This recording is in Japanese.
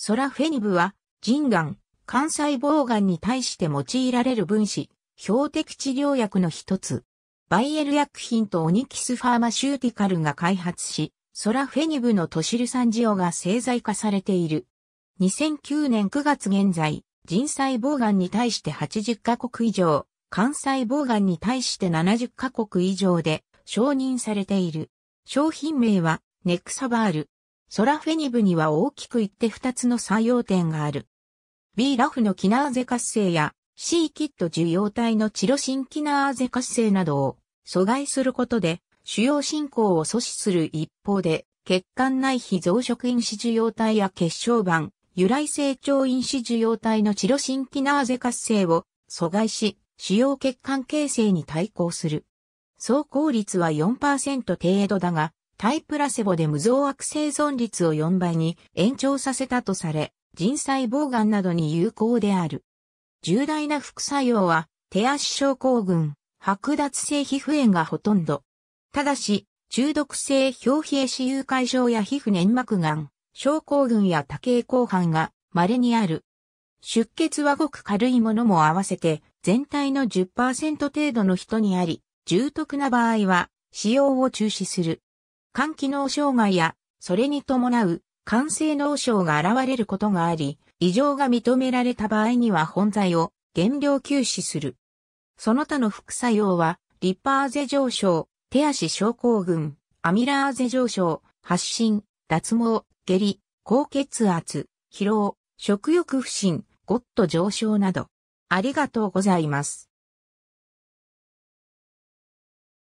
ソラフェニブは、腎がん、肝細胞がんに対して用いられる分子、標的治療薬の一つ。バイエル薬品とオニキスファーマシューティカルが開発し、ソラフェニブのトシルサンジオが製剤化されている。2009年9月現在、腎細胞がんに対して80カ国以上、肝細胞がんに対して70カ国以上で承認されている。商品名は、ネクサバール。ソラフェニブには大きく言って2つの作用点がある。B ラフのキナーゼ活性や C キット受容体のチロシンキナーゼ活性などを阻害することで主要進行を阻止する一方で血管内非増殖因子受容体や血小板、由来成長因子受容体のチロシンキナーゼ活性を阻害し主要血管形成に対抗する。走行率は4%程度だが、タイプラセボで無増悪生存率を4倍に延長させたとされ、人細胞癌などに有効である。重大な副作用は、手足症候群、剥奪性皮膚炎がほとんど。ただし、中毒性表皮栄死有解症や皮膚粘膜癌、症候群や多形後半が稀にある。出血はごく軽いものも合わせて全体の10%程度の人にあり、重篤な場合は使用を中止する。肝機能障害や、それに伴う肝性脳症が現れることがあり、異常が認められた場合には本剤を減量休止する。その他の副作用は、リッパーゼ上昇、手足症候群、アミラーゼ上昇、発疹、脱毛、下痢、高血圧、疲労、食欲不振、ゴッド上昇など。ありがとうございます。